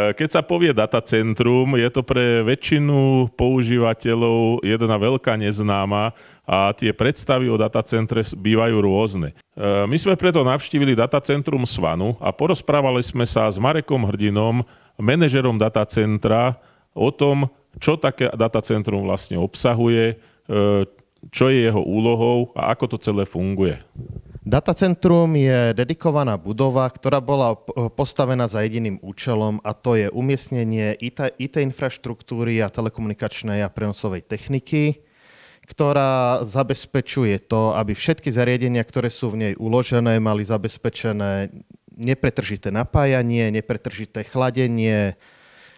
Eh, keď sa povie datacentrum, je to pre väčšinu používateľov jedna veľká neznáma a tie predstavy o datacentre bývajú rôzne. Eh, my sme preto navštívili datacentrum Svanu a porozprávali sme sa s Marekom Hrdinom, manažerom datacentra, o tom, čo také datacentrum vlastne obsahuje, eh, čo je jeho úlohou a ako to celé funguje. Datacentrum je dedikovaná budova, ktorá bola postavená za jediným účelom a to je umiestnenie IT, IT infraštruktúry a telekomunikačnej a prenosovej techniky, ktorá zabezpečuje to, aby všetky zariadenia, ktoré sú v nej uložené, mali zabezpečené nepretržité napájanie, nepretržité chladenie,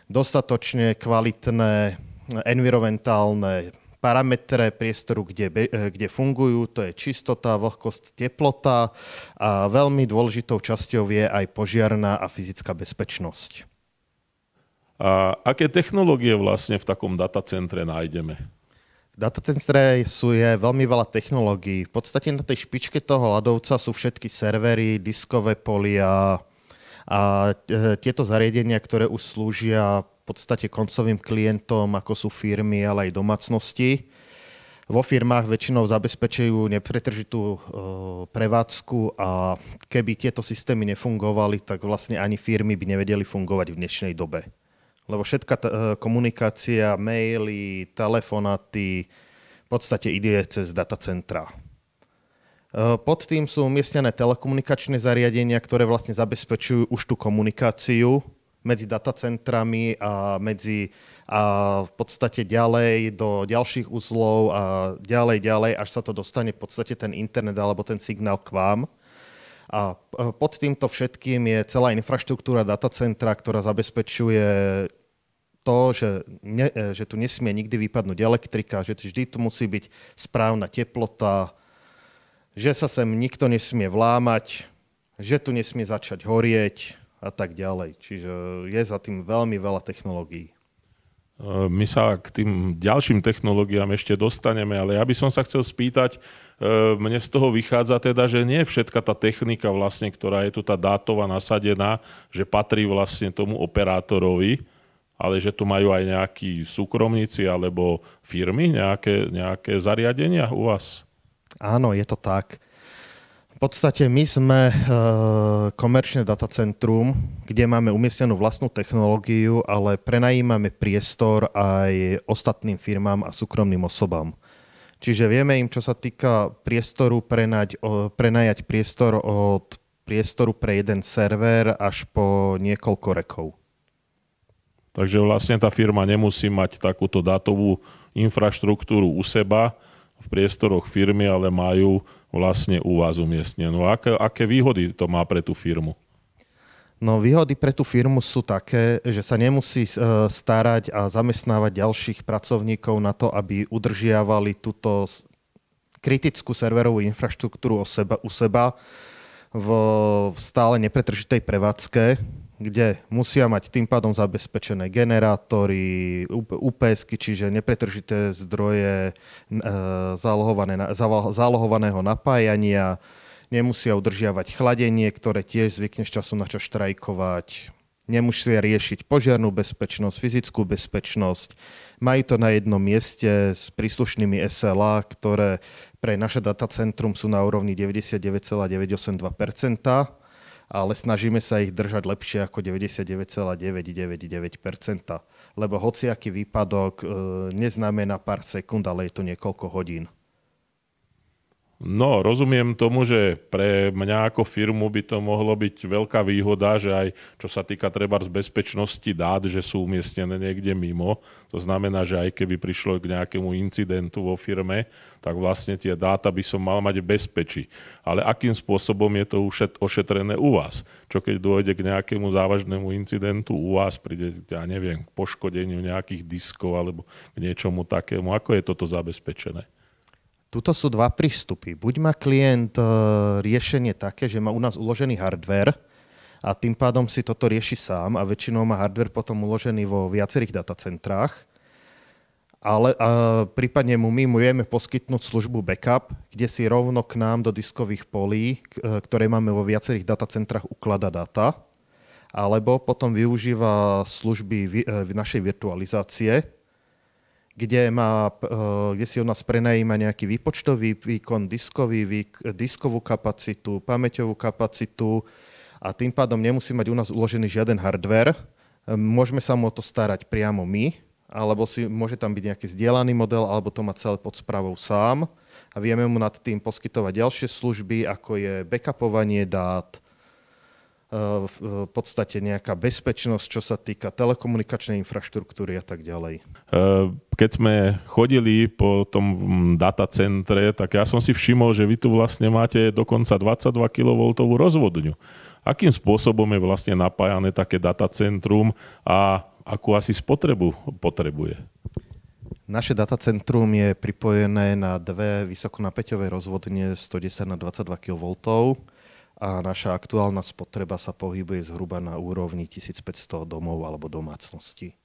dostatočne kvalitné environmentálne parametre priestoru, kde, eh, kde fungujú, to je čistota, vlhkosť, teplota a veľmi dôležitou časťou je aj požiarná a fyzická bezpečnosť. A aké technológie vlastne v takom datacentre nájdeme? V datacentre sú je veľmi veľa technológií. V podstate na tej špičke toho ľadovca sú všetky servery, diskové polia a eh, tieto zariadenia, ktoré už slúžia podstate koncovým klientom, ako sú firmy, ale aj domácnosti. Vo firmách väčšinou zabezpečujú nepretržitú e, prevádzku a keby tieto systémy nefungovali, tak vlastne ani firmy by nevedeli fungovať v dnešnej dobe. Lebo všetká t- e, komunikácia, maily, telefonáty v podstate ide cez datacentra. E, pod tým sú umiestnené telekomunikačné zariadenia, ktoré vlastne zabezpečujú už tú komunikáciu medzi datacentrami a medzi a v podstate ďalej do ďalších uzlov a ďalej, ďalej, až sa to dostane v podstate ten internet alebo ten signál k vám. A e, pod týmto všetkým je celá infraštruktúra datacentra, ktorá zabezpečuje to, že, ne, e, že tu nesmie nikdy vypadnúť elektrika, že vždy tu musí byť správna teplota, že sa sem nikto nesmie vlámať, že tu nesmie začať horieť, a tak ďalej. Čiže je za tým veľmi veľa technológií. E, my sa k tým ďalším technológiám ešte dostaneme, ale ja by som sa chcel spýtať, e, mne z toho vychádza teda, že nie všetka tá technika vlastne, ktorá je tu tá dátová nasadená, že patrí vlastne tomu operátorovi, ale že tu majú aj nejakí súkromníci alebo firmy, nejaké, nejaké zariadenia u vás. Áno, je to tak podstate my sme e, komerčné datacentrum, kde máme umiestnenú vlastnú technológiu, ale prenajímame priestor aj ostatným firmám a súkromným osobám. Čiže vieme im, čo sa týka priestoru, prenať, prenajať priestor od priestoru pre jeden server až po niekoľko rekov. Takže vlastne tá firma nemusí mať takúto dátovú infraštruktúru u seba, v priestoroch firmy, ale majú vlastne u vás umiestnenú. Aké, aké výhody to má pre tú firmu? No výhody pre tú firmu sú také, že sa nemusí e, starať a zamestnávať ďalších pracovníkov na to, aby udržiavali túto kritickú serverovú infraštruktúru u seba v stále nepretržitej prevádzke kde musia mať tým pádom zabezpečené generátory, UPSky, čiže nepretržité zdroje e, zálohované, zálohovaného napájania, nemusia udržiavať chladenie, ktoré tiež zvykne z času na čas štrajkovať, nemusia riešiť požiarnú bezpečnosť, fyzickú bezpečnosť, majú to na jednom mieste s príslušnými SLA, ktoré pre naše datacentrum sú na úrovni 99,982 ale snažíme sa ich držať lepšie ako 99,999%, lebo hociaký výpadok e, neznamená pár sekúnd, ale je to niekoľko hodín. No, rozumiem tomu, že pre mňa ako firmu by to mohlo byť veľká výhoda, že aj čo sa týka treba z bezpečnosti dát, že sú umiestnené niekde mimo. To znamená, že aj keby prišlo k nejakému incidentu vo firme, tak vlastne tie dáta by som mal mať v bezpečí. Ale akým spôsobom je to ošetrené u vás? Čo keď dôjde k nejakému závažnému incidentu u vás, príde, ja neviem, k poškodeniu nejakých diskov alebo k niečomu takému. Ako je toto zabezpečené? Tuto sú dva prístupy. Buď má klient e, riešenie také, že má u nás uložený hardware a tým pádom si toto rieši sám a väčšinou má hardware potom uložený vo viacerých datacentrách, ale a e, prípadne mu my vieme poskytnúť službu backup, kde si rovno k nám do diskových polí, e, ktoré máme vo viacerých datacentrách, uklada data, alebo potom využíva služby našej virtualizácie, kde, má, eh, kde si od nás prenajíma nejaký výpočtový výkon, diskový výk, diskovú kapacitu, pamäťovú kapacitu a tým pádom nemusí mať u nás uložený žiaden hardware. Eh, môžeme sa mu o to starať priamo my, alebo si môže tam byť nejaký zdieľaný model, alebo to má celé pod správou sám a vieme mu nad tým poskytovať ďalšie služby, ako je backupovanie dát, E, e, v podstate nejaká bezpečnosť, čo sa týka telekomunikačnej infraštruktúry a tak ďalej. E, keď sme chodili po tom mm, datacentre, tak ja som si všimol, že vy tu vlastne máte dokonca 22 kV rozvodňu. Akým spôsobom je vlastne napájane také datacentrum a akú asi spotrebu potrebuje? Naše datacentrum je pripojené na dve vysokonapäťové rozvodne 110 na 22 kV a naša aktuálna spotreba sa pohybuje zhruba na úrovni 1500 domov alebo domácností.